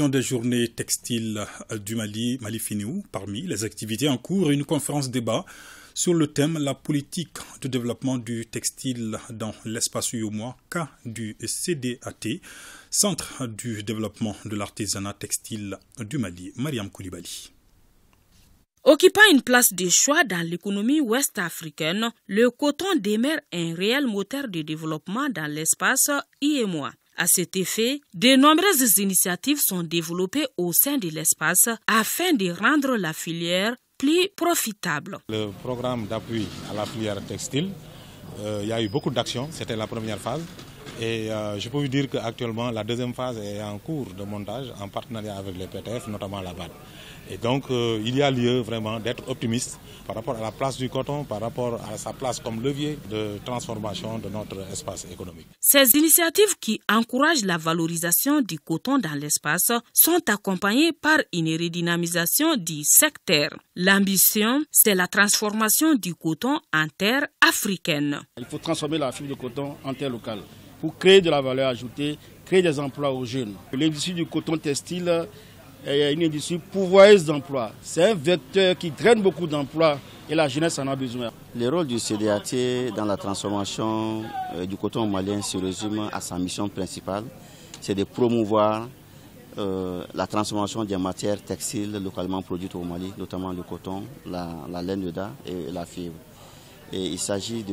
des journées textiles euh, du Mali, Mali Finiou, parmi les activités en cours, une conférence débat sur le thème La politique de développement du textile dans l'espace IOMOA, cas du CDAT, Centre du développement de l'artisanat textile du Mali, Mariam Koulibaly. Occupant une place de choix dans l'économie ouest africaine, le coton demeure un réel moteur de développement dans l'espace IOMOA. À cet effet, de nombreuses initiatives sont développées au sein de l'espace afin de rendre la filière plus profitable. Le programme d'appui à la filière textile, euh, il y a eu beaucoup d'actions, c'était la première phase. Et euh, je peux vous dire qu'actuellement, la deuxième phase est en cours de montage en partenariat avec les PTF, notamment la BAD. Et donc, euh, il y a lieu vraiment d'être optimiste par rapport à la place du coton, par rapport à sa place comme levier de transformation de notre espace économique. Ces initiatives qui encouragent la valorisation du coton dans l'espace sont accompagnées par une redynamisation du secteur. L'ambition, c'est la transformation du coton en terre africaine. Il faut transformer la fibre de coton en terre locale pour créer de la valeur ajoutée, créer des emplois aux jeunes. L'industrie du coton textile est une industrie pourvoyeuse d'emplois. C'est un vecteur qui draine beaucoup d'emplois et la jeunesse en a besoin. Le rôle du CDAT dans la transformation euh, du coton malien se résume à sa mission principale, c'est de promouvoir euh, la transformation des matières textiles localement produites au Mali, notamment le coton, la, laine de dents et la fibre il s'agit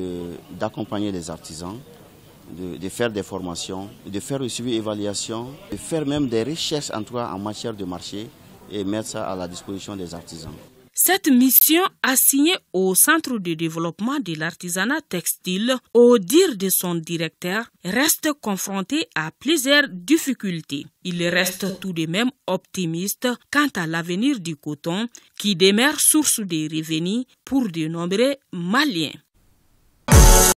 d'accompagner les artisans, de, faire des formations, de faire le suivi évaluation, de faire même des recherches en, en matière de marché et mettre ça à la disposition des artisans. Cette mission assignée au Centre de développement de l'artisanat textile, au dire de son directeur, reste confrontée à plusieurs difficultés. Il reste tout de même optimiste quant à l'avenir du coton qui demeure source de revenus pour de nombreux Maliens.